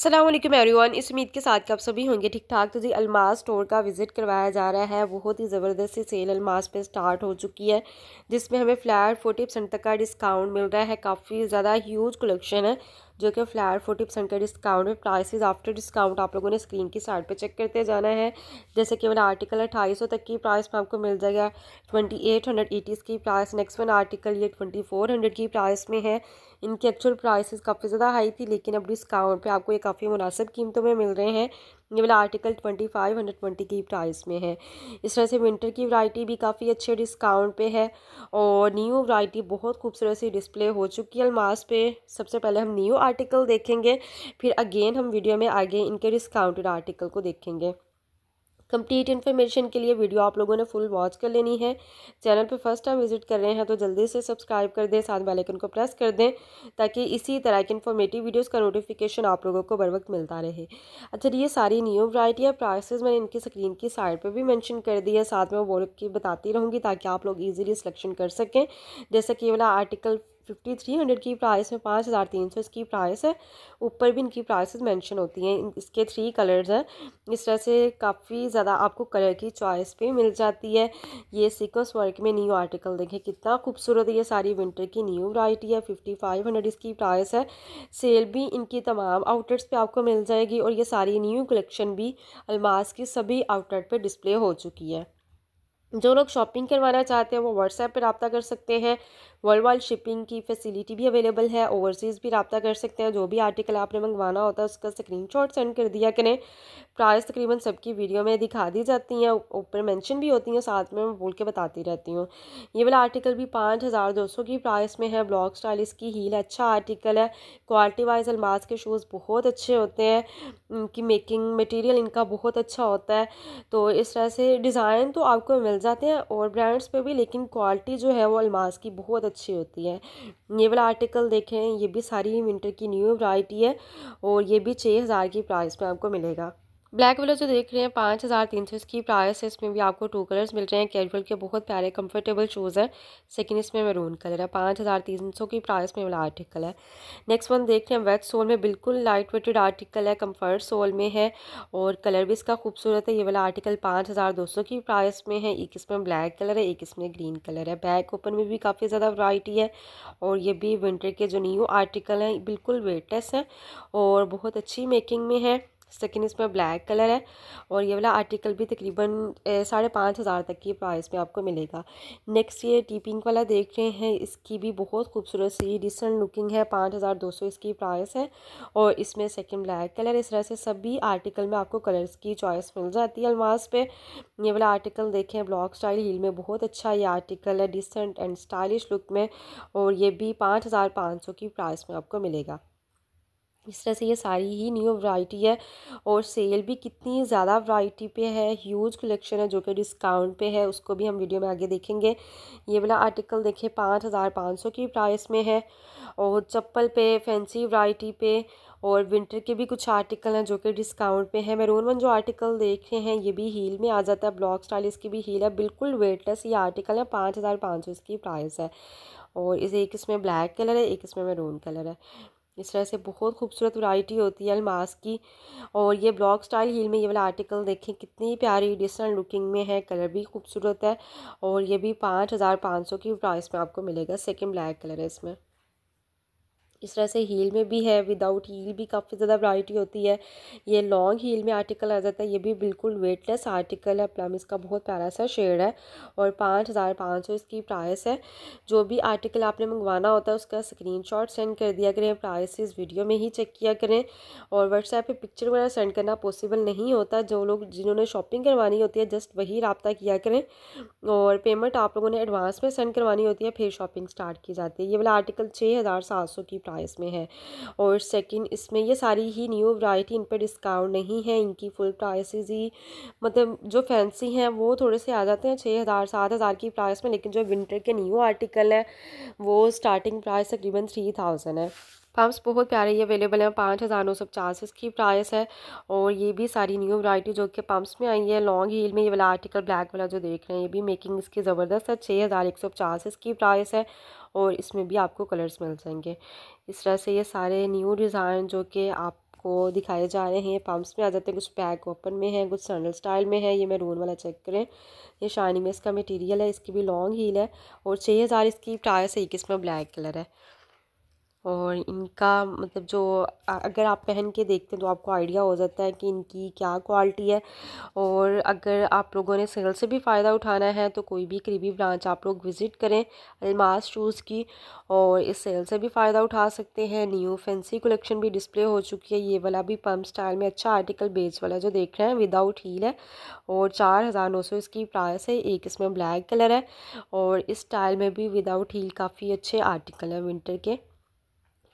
Aslam everyone इस उम्मीद के साथ कब आप सभी होंगे ठीक ठाक तो जी अलमाज स्टोर का विज़िट करवाया जा रहा है बहुत ही ज़बरदस्त सी सेल अलमास पे स्टार्ट हो चुकी है जिसमें हमें फ्लैट फोर्टी परसेंट तक का डिस्काउंट मिल रहा है काफ़ी ज़्यादा ह्यूज कलेक्शन है जो कि फ्लैट फोर्टी परसेंट का डिस्काउंट है प्राइसेस आफ्टर डिस्काउंट आप लोगों ने स्क्रीन की साइड पे चेक करते जाना है जैसे कि वन आर्टिकल अट्ठाईस सौ तक की प्राइस में आपको मिल जाएगा ट्वेंटी एट हंड्रेड एटीज़ की प्राइस नेक्स्ट वन आर्टिकल ये ट्वेंटी फोर हंड्रेड की प्राइस में है इनकी एक्चुअल प्राइसेस काफ़ी ज़्यादा हाई थी लेकिन अब डिस्काउंट पे आपको ये काफ़ी मुनासिब कीमतों में मिल रहे हैं ये वाला article twenty five hundred twenty की प्राइस में है इस तरह से विंटर की वैरायटी भी काफ़ी अच्छे डिस्काउंट पे है और न्यू वैरायटी बहुत खूबसूरत सी डिस्प्ले हो चुकी है अलमास पे सबसे पहले हम न्यू आर्टिकल देखेंगे फिर अगेन हम वीडियो में आगे इनके डिस्काउंटेड आर्टिकल को देखेंगे कंप्लीट इन्फॉर्मेशन के लिए वीडियो आप लोगों ने फुल वॉच कर लेनी है चैनल पर फर्स्ट टाइम विजिट कर रहे हैं तो जल्दी से सब्सक्राइब कर दें साथ बेलाइकन को प्रेस कर दें ताकि इसी तरह की इन्फॉर्मेटिव वीडियोज़ का नोटिफिकेशन आप लोगों को बर वक्त मिलता रहे अच्छा ये सारी न्यू वराइटी है मैंने इनकी स्क्रीन की साइड पर भी मैंशन कर दी है साथ में वो की बताती रहूँगी ताकि आप लोग ईजिली सिलेक्शन कर सकें जैसे कि वाला आर्टिकल फिफ्टी थ्री हंड्रेड की प्राइस में पाँच हज़ार तीन सौ इसकी प्राइस है ऊपर भी इनकी प्राइसेस मेंशन होती हैं इसके थ्री कलर्स हैं इस तरह से काफ़ी ज़्यादा आपको कलर की चॉइस भी मिल जाती है ये सिक्वेंस वर्क में न्यू आर्टिकल देखें कितना खूबसूरत है ये सारी विंटर की न्यू वराइटी है फिफ्टी फाइव हंड्रेड इसकी प्राइस है सेल भी इनकी तमाम आउटलेट्स पर आपको मिल जाएगी और ये सारी न्यू कलेक्शन भी अलमास की सभी आउटलेट पर डिस्प्ले हो चुकी है जो लोग शॉपिंग करवाना चाहते हैं वो व्हाट्सएप पर रबता कर सकते हैं वर्ल्ड वाइड शिपिंग की फैसिलिटी भी अवेलेबल है ओवरसीज़ भी रबता कर सकते हैं जो भी आर्टिकल आपने मंगवाना होता है उसका स्क्रीन शॉट सेंड कर दिया करें प्राइस तकरीबन सबकी वीडियो में दिखा दी जाती हैं ऊपर मैंशन भी होती हैं साथ में मैं बोल के बताती रहती हूँ ये वाला आर्टिकल भी पाँच हज़ार दो सौ की प्राइस में है ब्लॉक स्टाइल इसकी हील अच्छा आर्टिकल है क्वालिटी वाइज अलमास के शूज़ बहुत अच्छे होते हैं इनकी मेकिंग मटीरियल इनका बहुत अच्छा होता है तो इस तरह से डिज़ाइन तो आपको मिल जाते हैं और ब्रांड्स पे भी लेकिन क्वालिटी जो है वो अलमास की बहुत अच्छी होती है ये वाला आर्टिकल देखें ये भी सारी विंटर की न्यू वराइटी है और ये भी छः हज़ार की प्राइस में आपको मिलेगा ब्लैक वाला जो देख रहे हैं पाँच हज़ार तीन सौ इसकी प्राइस है इसमें भी आपको टू कलर्स मिल रहे हैं कैजुअल के बहुत प्यारे कंफर्टेबल शूज़ हैं सेकंड इसमें मेरून कलर है पाँच हज़ार तीन सौ की प्राइस में वाला आर्टिकल है नेक्स्ट वन देख रहे हैं वेट सोल में बिल्कुल लाइट वेटेड आर्टिकल है कम्फर्ट सोल में है और कलर भी इसका खूबसूरत है ये वाला आर्टिकल पाँच हज़ार दो सौ की प्राइस में है एक इसमें ब्लैक कलर है एक इसमें ग्रीन कलर है बैक ओपन में भी काफ़ी ज़्यादा वराइटी है और ये भी विंटर के जो न्यू आर्टिकल हैं बिल्कुल वेटलेस हैं और बहुत अच्छी मेकिंग में है सेकेंड इसमें ब्लैक कलर है और ये वाला आर्टिकल भी तकरीबन साढ़े पाँच हज़ार तक की प्राइस में आपको मिलेगा नेक्स्ट ये टी पिंक वाला देख रहे हैं इसकी भी बहुत खूबसूरत सी डिसेंट लुकिंग है पाँच हज़ार दो सौ इसकी प्राइस है और इसमें सेकेंड ब्लैक कलर इस तरह से सभी आर्टिकल में आपको कलर्स की चॉइस मिल जाती है अलमास पे ये वाला आर्टिकल देखें ब्लॉक स्टाइल हील में बहुत अच्छा ये आर्टिकल है डिसेंट एंड स्टाइलिश लुक में और ये भी पाँच हज़ार पाँच सौ की प्राइस में आपको मिलेगा इस तरह से ये सारी ही न्यू वैरायटी है और सेल भी कितनी ज़्यादा वैरायटी पे है ह्यूज कलेक्शन है जो कि डिस्काउंट पे है उसको भी हम वीडियो में आगे देखेंगे ये वाला आर्टिकल देखिए पाँच हज़ार पाँच सौ की प्राइस में है और चप्पल पे फैंसी वैरायटी पे और विंटर के भी कुछ आर्टिकल हैं जो कि डिस्काउंट पे हैं मेरून वन जो आर्टिकल देख रहे हैं ये भी हील में आ जाता है ब्लॉक स्टाइल इसकी भी हील है बिल्कुल वेटलेस ये आर्टिकल है पाँच हज़ार पाँच सौ इसकी प्राइस है और इस एक इसमें ब्लैक कलर है एक इसमें मेरून कलर है इस तरह से बहुत खूबसूरत वैरायटी होती है अलमास की और ये ब्लॉक स्टाइल हील में ये वाला आर्टिकल देखें कितनी प्यारी डिफरेंट लुकिंग में है कलर भी खूबसूरत है और ये भी पाँच हज़ार पाँच सौ की प्राइस में आपको मिलेगा सेकंड ब्लैक कलर है इसमें इस तरह से हील में भी है विदाउट हील भी काफ़ी ज़्यादा वराइटी होती है ये लॉन्ग हील में आर्टिकल आ जाता है ये भी बिल्कुल वेटलेस आर्टिकल है प्लम इसका बहुत प्यारा सा शेड है और पाँच हज़ार पाँच सौ इसकी प्राइस है जो भी आर्टिकल आपने मंगवाना होता है उसका स्क्रीन शॉट सेंड कर दिया करें प्राइस इस वीडियो में ही चेक किया करें और व्हाट्सएप पर पिक्चर वगैरह सेंड करना पॉसिबल नहीं होता जो लोग जिन्होंने शॉपिंग करवानी होती है जस्ट वही रबता किया करें और पेमेंट आप लोगों ने एडवांस में सेंड करवानी होती है फिर शॉपिंग स्टार्ट की जाती है ये वाला आर्टिकल छः हज़ार सात सौ की प्राइस प्राइस में है और सेकंड इसमें ये सारी ही न्यू वैरायटी इन पर डिस्काउंट नहीं है इनकी फुल प्राइसेस ही मतलब जो फैंसी हैं वो थोड़े से आ जाते हैं छः हज़ार सात हज़ार की प्राइस में लेकिन जो विंटर के न्यू आर्टिकल हैं वो स्टार्टिंग प्राइस तकरीबन थ्री थाउजेंड है पम्प्स बहुत प्यारे ये अवेलेबल हैं पाँच हज़ार नौ सौ पचास इसकी प्राइस है और ये भी सारी न्यू वैरायटी जो कि पम्प्स में आई है लॉन्ग हील में ये वाला आर्टिकल ब्लैक वाला जो देख रहे हैं ये भी मेकिंग इसकी ज़बरदस्त है छः हज़ार एक सौ पचास इसकी प्राइस है और इसमें भी आपको कलर्स मिल जाएंगे इस तरह से ये सारे न्यू डिज़ाइन जो कि आप आपको दिखाए जा रहे हैं पम्प्स में आ जाते हैं कुछ पैक ओपन में है कुछ सैंडल स्टाइल में है ये मैरून वाला चेक करें ये शाइनी में इसका मटेरियल है इसकी भी लॉन्ग हील है और छः हज़ार इसकी टायर सही एक ब्लैक कलर है और इनका मतलब जो अगर आप पहन के देखते हैं तो आपको आइडिया हो जाता है कि इनकी क्या क्वालिटी है और अगर आप लोगों ने सेल से भी फ़ायदा उठाना है तो कोई भी करीबी ब्रांच आप लोग विज़िट करें अलमास शूज़ की और इस सेल से भी फ़ायदा उठा सकते हैं न्यू फैंसी कलेक्शन भी डिस्प्ले हो चुकी है ये वाला भी पम्प स्टाइल में अच्छा आर्टिकल बेस वाला जो देख रहे हैं विदाउट हील है और चार हज़ार नौ सौ इसकी प्राइस है एक इसमें ब्लैक कलर है और इस स्टाइल में भी विदाउट हील काफ़ी अच्छे आर्टिकल हैं विंटर के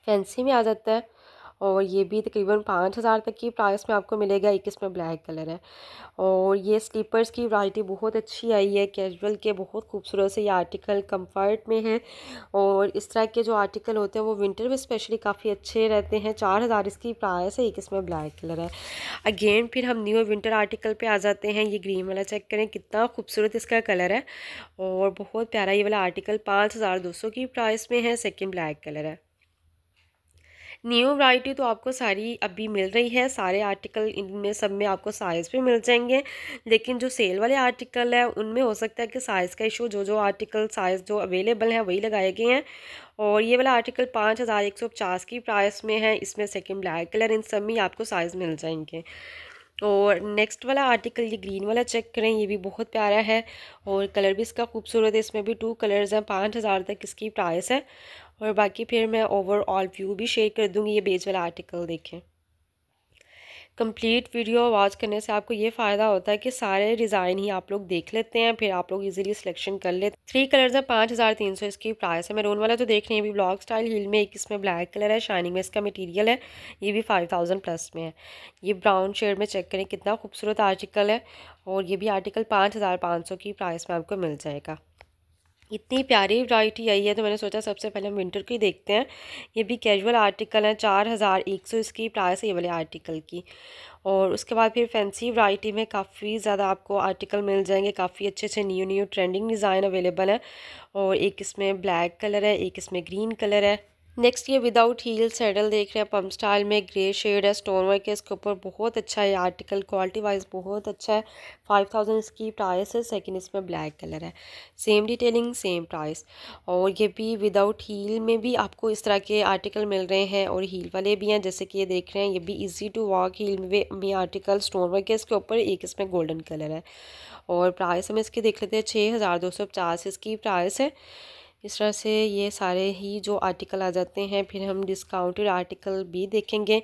फैंसी में आ जाता है और ये भी तकरीबन पाँच हज़ार तक की प्राइस में आपको मिलेगा एक इसमें ब्लैक कलर है और ये स्लीपर्स की वैरायटी बहुत अच्छी आई है कैजुअल के बहुत खूबसूरत से ये आर्टिकल कंफर्ट में है और इस तरह के जो आर्टिकल होते हैं वो विंटर में स्पेशली काफ़ी अच्छे रहते हैं चार हज़ार इसकी प्राइस है एक इसमें ब्लैक कलर है अगेन फिर हम न्यू विंटर आर्टिकल पर आ जाते हैं ये ग्रीन वाला चेक करें कितना खूबसूरत इसका कलर है और बहुत प्यारा ये वाला आर्टिकल पाँच हज़ार दो सौ की प्राइस में है सेकेंड ब्लैक कलर है न्यू वैरायटी तो आपको सारी अभी मिल रही है सारे आर्टिकल इनमें सब में आपको साइज़ भी मिल जाएंगे लेकिन जो सेल वाले आर्टिकल है उनमें हो सकता है कि साइज़ का इशू जो जो आर्टिकल साइज़ जो अवेलेबल हैं वही लगाए गए हैं और ये वाला आर्टिकल पाँच हज़ार एक सौ पचास की प्राइस में है इसमें सेकेंड ब्लैक कलर इन सब में आपको साइज़ मिल जाएंगे और नेक्स्ट वाला आर्टिकल ये ग्रीन वाला चेक करें ये भी बहुत प्यारा है और कलर भी इसका खूबसूरत है इसमें भी टू कलर्स हैं पाँच हज़ार तक इसकी प्राइस है और बाकी फिर मैं ओवरऑल व्यू भी शेयर कर दूँगी ये बेच वाला आर्टिकल देखें कंप्लीट वीडियो वॉच करने से आपको ये फ़ायदा होता है कि सारे डिज़ाइन ही आप लोग देख लेते हैं फिर आप लोग इजीली सिलेक्शन कर लेते हैं थ्री कलर्स है पाँच हज़ार तीन सौ इसकी प्राइस है रोन वाला तो देख रहे हैं अभी ब्लॉक स्टाइल हील में एक इसमें ब्लैक कलर है शाइनिंग में इसका मटेरियल है ये भी फाइव थाउजेंड प्लस में है ये ब्राउन शेड में चेक करें कितना खूबसूरत आर्टिकल है और ये भी आर्टिकल पाँच हज़ार पाँच सौ की प्राइस में आपको मिल जाएगा इतनी प्यारी वैरायटी आई है तो मैंने सोचा सबसे पहले हम विंटर की देखते हैं ये भी कैजुअल आर्टिकल है चार हज़ार एक सौ इसकी प्राइस है ये वाले आर्टिकल की और उसके बाद फिर फैंसी वैरायटी में काफ़ी ज़्यादा आपको आर्टिकल मिल जाएंगे काफ़ी अच्छे अच्छे new new trending design available है और एक इसमें ब्लैक कलर है एक इसमें ग्रीन कलर है नेक्स्ट ये विदाउट हील सैडल देख रहे हैं पम्प स्टाइल में ग्रे शेड है स्टोन वर्क है इसके ऊपर बहुत अच्छा है आर्टिकल क्वालिटी वाइज बहुत अच्छा है फाइव थाउजेंड इसकी प्राइस है सेकंड इसमें ब्लैक कलर है सेम डिटेलिंग सेम प्राइस और ये भी विदाउट हील में भी आपको इस तरह के आर्टिकल मिल रहे हैं और हील वाले भी हैं जैसे कि ये देख रहे हैं ये भी ईजी टू वॉक हील में भी आर्टिकल स्टोन वर्क है इसके ऊपर एक इसमें गोल्डन कलर है और प्राइस हम इसकी देख लेते हैं छः हज़ार दो सौ पचास इसकी प्राइस है इस तरह से ये सारे ही जो आर्टिकल आ जाते हैं फिर हम डिस्काउंटेड आर्टिकल भी देखेंगे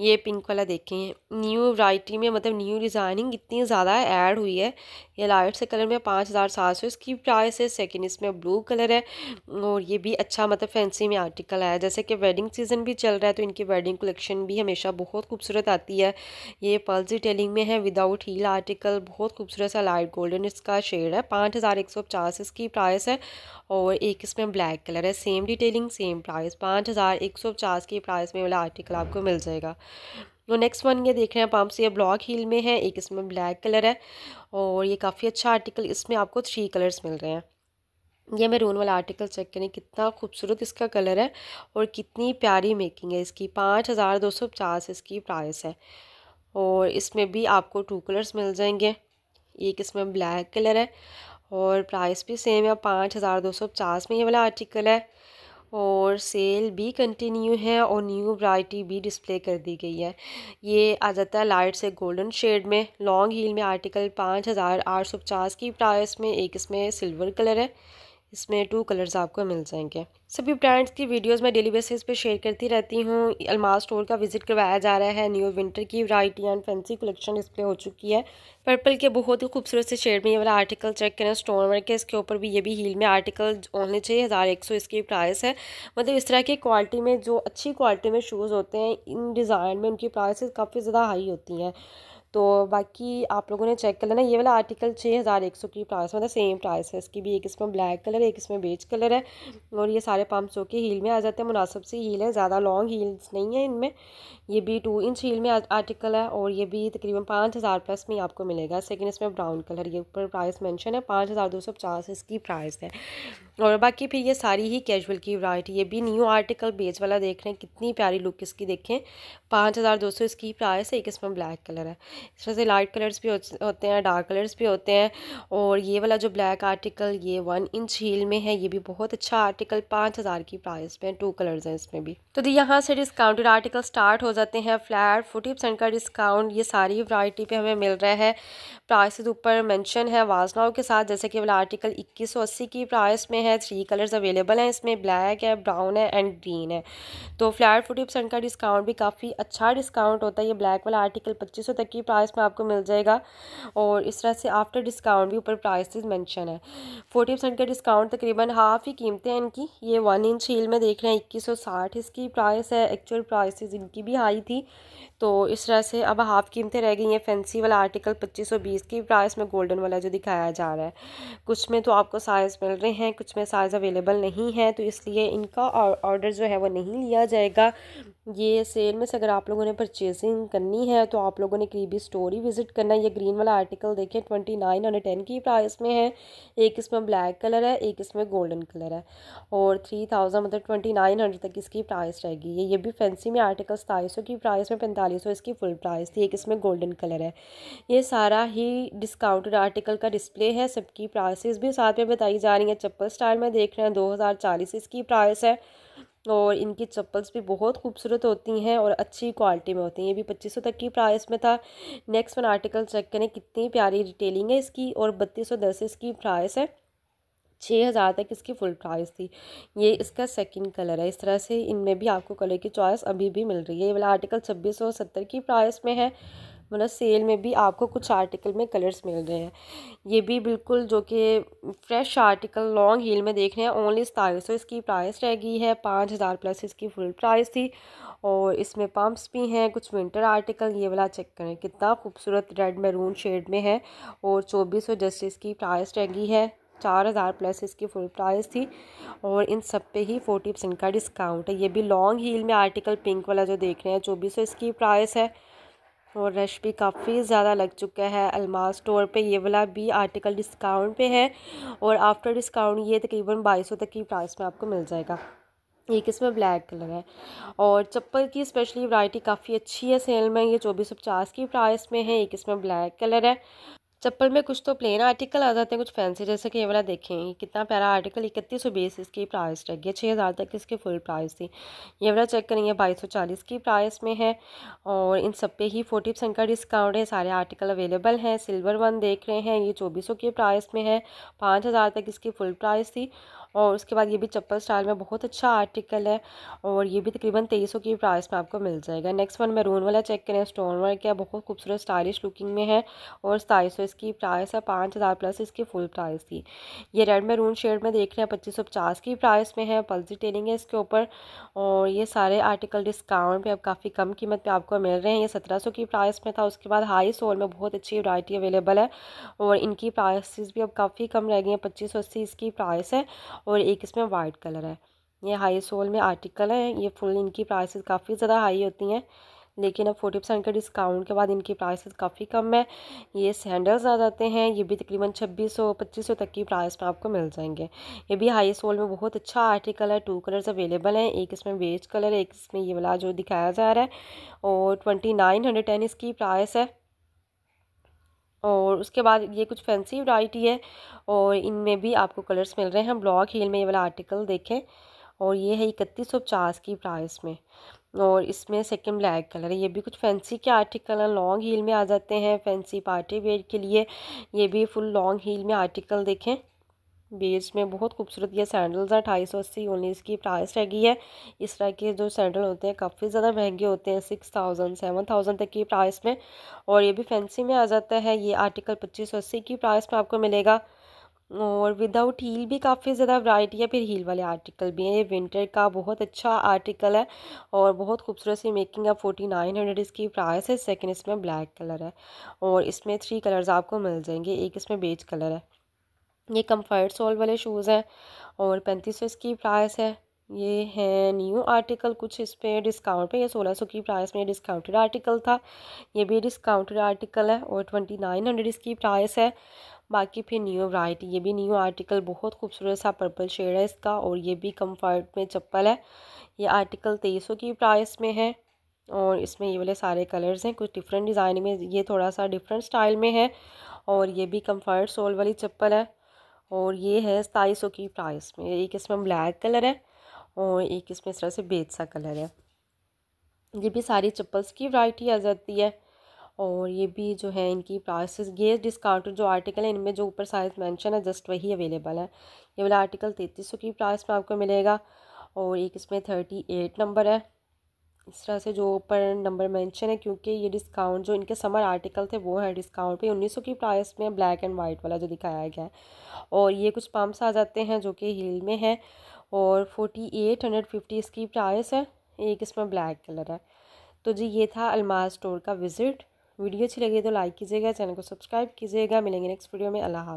ये पिंक वाला देखें न्यू वराइटी में मतलब न्यू डिज़ाइनिंग इतनी ज़्यादा ऐड हुई है ये लाइट से कलर में पाँच हज़ार सात सौ इसकी प्राइस है सेकेंड इसमें ब्लू कलर है और ये भी अच्छा मतलब फैंसी में आर्टिकल आया जैसे कि वेडिंग सीजन भी चल रहा है तो इनकी वेडिंग कलेक्शन भी हमेशा बहुत खूबसूरत आती है ये पल्स डिटेलिंग में है विदाउट हील आर्टिकल बहुत खूबसूरत सा लाइट गोल्डन इसका शेड है पाँच हज़ार एक सौ पचास इसकी प्राइस है और एक एक इसमें ब्लैक कलर है सेम डिटेलिंग सेम प्राइस पाँच हज़ार एक सौ पचास के प्राइस में वाला आर्टिकल आपको मिल जाएगा तो नेक्स्ट वन ये देख रहे हैं पम्प्स ये ब्लॉक हील में है एक इसमें ब्लैक कलर है और ये काफ़ी अच्छा आर्टिकल इसमें आपको थ्री कलर्स मिल रहे हैं ये मेरून वाला आर्टिकल चेक करें कितना खूबसूरत इसका कलर है और कितनी प्यारी मेकिंग है इसकी पाँच हज़ार दो सौ पचास इसकी प्राइस है और इसमें भी आपको टू कलर्स मिल जाएंगे एक इसमें ब्लैक कलर है और प्राइस भी सेम है पाँच हज़ार दो सौ पचास में ये वाला आर्टिकल है और सेल भी कंटिन्यू है और न्यू वैरायटी भी डिस्प्ले कर दी गई है ये आ जाता है लाइट से गोल्डन शेड में लॉन्ग हील में आर्टिकल पाँच हज़ार आठ सौ पचास की प्राइस में एक इसमें सिल्वर कलर है इसमें टू कलर्स आपको मिल जाएंगे सभी ब्रांड्स की वीडियोस मैं डेली बेसिस पे शेयर करती रहती हूँ अलमार स्टोर का विजिट करवाया जा रहा है न्यू विंटर की variety and fancy collection display हो चुकी है पर्पल के बहुत ही खूबसूरत से शेड में ये वाला आर्टिकल चेक करें स्टोन वर्क के इसके ऊपर भी ये भी हील में आर्टिकल ओनली चाहिए हज़ार एक सौ इसकी प्राइस है मतलब इस तरह की क्वालिटी में जो अच्छी क्वालिटी में शूज़ होते हैं इन डिज़ाइन में उनकी प्राइस काफ़ी ज़्यादा हाई होती हैं तो बाकी आप लोगों ने चेक कर लेना ये वाला आर्टिकल छः हज़ार एक सौ की प्राइस मतलब सेम प्राइस है इसकी भी एक इसमें ब्लैक कलर है एक इसमें बेज कलर है और ये सारे सौ के हील में आ जाते हैं मुनासिब सी हील है ज़्यादा लॉन्ग हील्स नहीं है इनमें ये भी टू इंच हील में आर्टिकल है और ये भी तकरीबन पाँच हज़ार प्लस में आपको मिलेगा सेकेंड इसमें ब्राउन कलर ये ऊपर प्राइस मैंशन है पाँच हज़ार दो सौ पचास इसकी प्राइस है और बाकी फिर ये सारी ही कैजुअल की वरायटी ये भी न्यू आर्टिकल बेज वाला देख रहे हैं कितनी प्यारी लुक इसकी देखें पाँच हज़ार दो सौ इसकी प्राइस है एक इसमें ब्लैक कलर है इसमें से लाइट कलर्स भी होते हैं डार्क कलर्स भी होते हैं और ये वाला जो ब्लैक आर्टिकल ये वन इंच हील में है ये भी बहुत अच्छा आर्टिकल पाँच हज़ार की प्राइस पर टू कलर्स हैं इसमें भी तो यहाँ से डिस्काउंटेड आर्टिकल स्टार्ट हो जाते हैं फ्लैट फोर्टी परसेंट का डिस्काउंट ये सारी वराइटी पे हमें मिल रहा है प्राइस ऊपर मेंशन है वाजनाओं के साथ जैसे कि वाला आर्टिकल इक्कीस सौ अस्सी की प्राइस में है थ्री कलर्स अवेलेबल हैं इसमें ब्लैक है ब्राउन है एंड ग्रीन है तो फ्लैट फोर्टी परसेंट का डिस्काउंट भी काफ़ी अच्छा डिस्काउंट होता है ये ब्लैक वाला आर्टिकल पच्चीस तक की प्राइस में आपको मिल जाएगा और इस तरह से आफ्टर डिस्काउंट भी ऊपर प्राइस मैंशन है फोर्टी परसेंट का डिस्काउंट तकरीबन हाफ ही कीमतें हैं इनकी ये वन इंच हील में देख रहे हैं इक्कीस इसकी प्राइस है एक्चुअल प्राइस इनकी भी हाई थी तो इस तरह से अब हाफ़ कीमतें रह गई हैं फैंसी वाला आर्टिकल पच्चीस सौ बीस की प्राइस में गोल्डन वाला जो दिखाया जा रहा है कुछ में तो आपको साइज़ मिल रहे हैं कुछ में साइज़ अवेलेबल नहीं है तो इसलिए इनका ऑर्डर जो है वो नहीं लिया जाएगा ये सेल में से अगर आप लोगों ने परचेजिंग करनी है तो आप लोगों ने करीबी स्टोर ही विज़िट करना है ये ग्रीन वाला आर्टिकल देखें ट्वेंटी नाइन और टेन की प्राइस में है एक इसमें ब्लैक कलर है एक इसमें गोल्डन कलर है और थ्री थाउजेंड मतलब ट्वेंटी नाइन हंड्रेड तक इसकी प्राइस रहेगी ये ये भी फैंसी में आर्टिकल सताईस सौ की प्राइस में पैंतालीस चालीस सौ इसकी फुल प्राइस थी एक इसमें गोल्डन कलर है ये सारा ही डिस्काउंटेड आर्टिकल का डिस्प्ले है सबकी प्राइसेस भी साथ में बताई जा रही हैं चप्पल स्टाइल में देख रहे हैं दो हज़ार चालीस इसकी प्राइस है और इनकी चप्पल्स भी बहुत खूबसूरत होती हैं और अच्छी क्वालिटी में होती हैं ये भी पच्चीस सौ तक की प्राइस में था नेक्स्ट वन आर्टिकल चेक करें कितनी प्यारी डिटेलिंग है इसकी और बत्तीस सौ दस इसकी प्राइस है छः हज़ार तक इसकी फुल प्राइस थी ये इसका सेकंड कलर है इस तरह से इनमें भी आपको कलर की चॉइस अभी भी मिल रही है ये वाला आर्टिकल छब्बीस सौ सत्तर की प्राइस में है मतलब सेल में भी आपको कुछ आर्टिकल में कलर्स मिल रहे हैं ये भी बिल्कुल जो कि फ्रेश आर्टिकल लॉन्ग हील में देख रहे हैं ओनली सताईस सौ इसकी प्राइस रह गई है पाँच हज़ार प्लस इसकी फुल प्राइस थी और इसमें पम्प्स भी हैं कुछ विंटर आर्टिकल ये वाला चेक करें कितना खूबसूरत रेड मैरून शेड में है और चौबीस सौ जस्ट इसकी प्राइस रह गई है चार हज़ार प्लस इसकी फुल प्राइस थी और इन सब पे ही फोर्टी परसेंट का डिस्काउंट है ये भी लॉन्ग हील में आर्टिकल पिंक वाला जो देख रहे हैं चौबीस सौ इसकी प्राइस है और रश भी काफ़ी ज़्यादा लग चुका है अलमार स्टोर पे ये वाला भी आर्टिकल डिस्काउंट पे है और आफ्टर डिस्काउंट ये तकरीबन बाईस सौ तक की प्राइस में आपको मिल जाएगा एक इसमें ब्लैक कलर है और चप्पल की स्पेशली वैरायटी काफ़ी अच्छी है सेल में ये चौबीस सौ पचास की प्राइस में है एक इसमें ब्लैक कलर है चप्पल में कुछ तो प्लेन आर्टिकल आ जाते हैं कुछ फैंसी जैसे कि ये वाला देखें कितना प्यारा आर्टिकल इकतीस सौ बीस इसकी प्राइस रह है छः हज़ार तक इसकी फुल प्राइस थी ये वाला चेक करेंगे बाईस सौ चालीस की प्राइस में है और इन सब पे ही फोर्टी परसेंट का डिस्काउंट है सारे आर्टिकल अवेलेबल हैं सिल्वर वन देख रहे हैं ये चौबीस सौ की प्राइस में है पाँच हज़ार तक इसकी फुल प्राइस थी और उसके बाद ये भी चप्पल स्टाइल में बहुत अच्छा आर्टिकल है और ये भी तकरीबन तेईस सौ की प्राइस में आपको मिल जाएगा नेक्स्ट वन मैरून वाला चेक करें स्टोन वर्क है बहुत खूबसूरत स्टाइलिश लुकिंग में है और सताईस सौ इसकी प्राइस है पाँच हज़ार प्लस इसकी फुल प्राइस थी ये रेड में रून शेड में देख रहे हैं पच्चीस सौ पचास की प्राइस में है पल्सी टेलिंग है इसके ऊपर और ये सारे आर्टिकल डिस्काउंट पे अब काफ़ी कम कीमत पे आपको मिल रहे हैं ये सत्रह सौ की प्राइस में था उसके बाद हाई सोल में बहुत अच्छी वरायटी अवेलेबल है और इनकी प्राइसिस भी अब काफ़ी कम रह गई हैं पच्चीस सौ अस्सी इसकी प्राइस है और एक इसमें वाइट कलर है ये हाई सोल में आर्टिकल है ये फुल इनकी प्राइसेस काफ़ी ज़्यादा हाई होती हैं लेकिन अब फोर्टी परसेंट के डिस्काउंट के बाद इनकी प्राइस काफ़ी कम है ये सैंडल्स आ जाते हैं ये भी तकरीबन छब्बीस सौ पच्चीस सौ तक की प्राइस में आपको मिल जाएंगे ये भी हाई सोल में बहुत अच्छा आर्टिकल है टू कलर्स अवेलेबल हैं एक इसमें वेज कलर है एक इसमें ये वाला जो दिखाया जा रहा है और ट्वेंटी नाइन हंड्रेड टेन इसकी प्राइस है और उसके बाद ये कुछ फैंसी वराइटी है और इनमें भी आपको कलर्स मिल रहे हैं ब्लॉक हील में ये वाला आर्टिकल देखें और ये है इकतीस सौ पचास की प्राइस में और इसमें सेकंड ब्लैक कलर है ये भी कुछ फैंसी के आर्टिकल हैं लॉन्ग हील में आ जाते हैं फैंसी पार्टी वेयर के लिए ये भी फुल लॉन्ग हील में आर्टिकल देखें बेस में बहुत खूबसूरत ये सैंडल्स हैं ढाई सौ अस्सी ओनली इसकी प्राइस रहेगी है इस तरह के जो सैंडल होते हैं काफ़ी ज़्यादा महंगे होते हैं सिक्स थाउजेंड सेवन थाउजेंड तक की प्राइस में और ये भी फैंसी में आ जाता है ये आर्टिकल पच्चीस सौ अस्सी की प्राइस में आपको मिलेगा और विदाउट हील भी काफ़ी ज़्यादा वराइटी है फिर हील वाले आर्टिकल भी हैं ये विंटर का बहुत अच्छा आर्टिकल है और बहुत खूबसूरत सी मेकिंग है फोर्टी नाइन हंड्रेड इसकी प्राइस है सेकंड इसमें ब्लैक कलर है और इसमें थ्री कलर्स आपको मिल जाएंगे एक इसमें बेज कलर है ये कम्फर्ट सोल वाले शूज़ हैं और पैंतीस सौ इसकी प्राइस है ये है न्यू आर्टिकल कुछ इस पर डिस्काउंट पे ये सोलह सौ की प्राइस में डिस्काउंटेड आर्टिकल था ये भी डिस्काउंटेड आर्टिकल है और ट्वेंटी नाइन हंड्रेड इसकी प्राइस है बाकी फिर न्यू वैरायटी ये भी न्यू आर्टिकल बहुत खूबसूरत सा पर्पल शेड है इसका और ये भी कंफर्ट में चप्पल है ये आर्टिकल तेईस की प्राइस में है और इसमें ये वाले सारे कलर्स हैं कुछ डिफरेंट डिज़ाइन में ये थोड़ा सा डिफरेंट स्टाइल में है और ये भी कंफर्ट सोल वाली चप्पल है और ये है सताईस की प्राइस में एक इसमें ब्लैक कलर है और एक इसमें इस तरह से बेज सा कलर है ये भी सारी चप्पल्स की वैरायटी आ जाती है और ये भी जो है इनकी प्राइसेस ये डिस्काउंट जो आर्टिकल है इनमें जो ऊपर साइज मेंशन है जस्ट वही अवेलेबल है ये वाला आर्टिकल तैंतीस सौ की प्राइस में आपको मिलेगा और एक इसमें थर्टी एट नंबर है इस तरह से जो ऊपर नंबर मेंशन है क्योंकि ये डिस्काउंट जो इनके समर आर्टिकल थे वो है डिस्काउंट पे उन्नीस सौ की प्राइस में ब्लैक एंड वाइट वाला जो दिखाया गया है और ये कुछ पम्प्स आ जाते हैं जो कि हील में है और फोर्टी एट हंड्रेड फिफ्टी इसकी प्राइस है एक इसमें ब्लैक कलर है तो जी ये था अलमार स्टोर का विज़िट वीडियो अच्छी लगी तो लाइक कीजिएगा चैनल को सब्सक्राइब कीजिएगा मिलेंगे नेक्स्ट वीडियो में अल्लाह